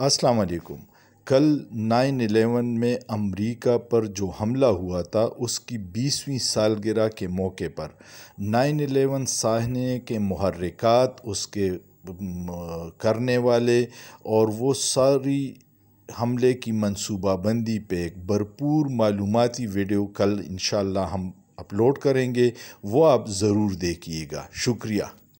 अस्सलाम वालेकुम कल नाइन एलेवन में अमेरिका पर जो हमला हुआ था उसकी बीसवीं सालगिरह के मौके पर नाइन एलेवन साहने के महरक़ात उसके करने वाले और वो सारी हमले की बंदी पे एक भरपूर मालूमती वीडियो कल इन हम अपलोड करेंगे वो आप ज़रूर देखिएगा शुक्रिया